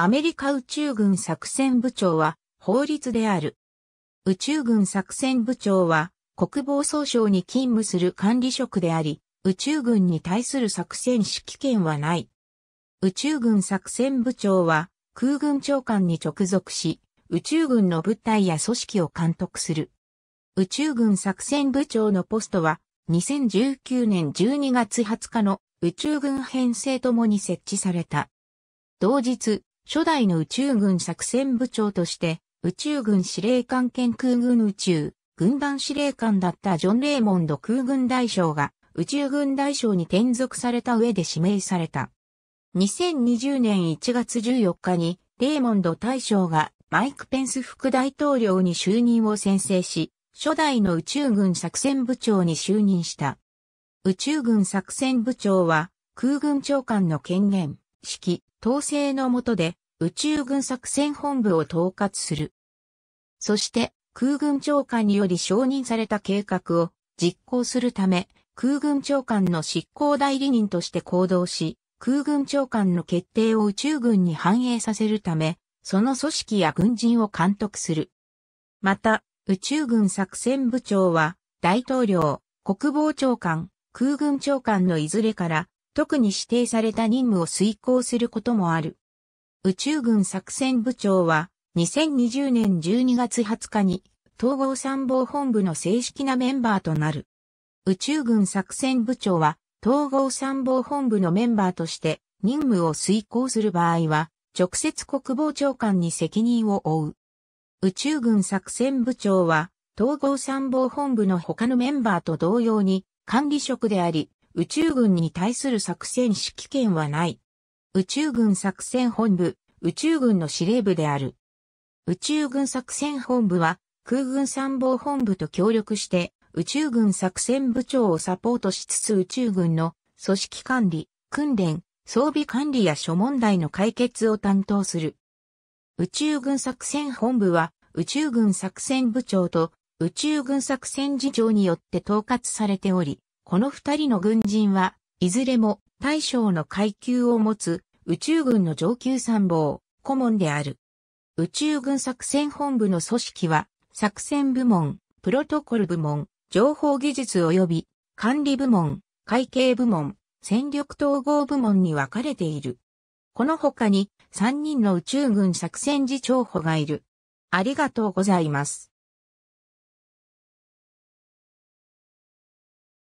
アメリカ宇宙軍作戦部長は法律である。宇宙軍作戦部長は国防総省に勤務する管理職であり、宇宙軍に対する作戦指揮権はない。宇宙軍作戦部長は空軍長官に直属し、宇宙軍の部隊や組織を監督する。宇宙軍作戦部長のポストは2019年12月20日の宇宙軍編成ともに設置された。同日、初代の宇宙軍作戦部長として、宇宙軍司令官兼空軍宇宙、軍団司令官だったジョン・レーモンド空軍大将が宇宙軍大将に転属された上で指名された。2020年1月14日にレーモンド大将がマイク・ペンス副大統領に就任を宣誓し、初代の宇宙軍作戦部長に就任した。宇宙軍作戦部長は空軍長官の権限、指揮、統制の下で宇宙軍作戦本部を統括する。そして空軍長官により承認された計画を実行するため空軍長官の執行代理人として行動し、空軍長官の決定を宇宙軍に反映させるため、その組織や軍人を監督する。また、宇宙軍作戦部長は、大統領、国防長官、空軍長官のいずれから特に指定された任務を遂行することもある。宇宙軍作戦部長は2020年12月20日に統合参謀本部の正式なメンバーとなる。宇宙軍作戦部長は統合参謀本部のメンバーとして任務を遂行する場合は直接国防長官に責任を負う。宇宙軍作戦部長は統合参謀本部の他のメンバーと同様に管理職であり宇宙軍に対する作戦指揮権はない。宇宙軍作戦本部、宇宙軍の司令部である。宇宙軍作戦本部は空軍参謀本部と協力して宇宙軍作戦部長をサポートしつつ宇宙軍の組織管理、訓練、装備管理や諸問題の解決を担当する。宇宙軍作戦本部は宇宙軍作戦部長と宇宙軍作戦次長によって統括されており、この二人の軍人は、いずれも大将の階級を持つ宇宙軍の上級参謀、顧問である。宇宙軍作戦本部の組織は、作戦部門、プロトコル部門、情報技術及び管理部門、会計部門、戦力統合部門に分かれている。この他に3人の宇宙軍作戦次長補がいる。ありがとうございます。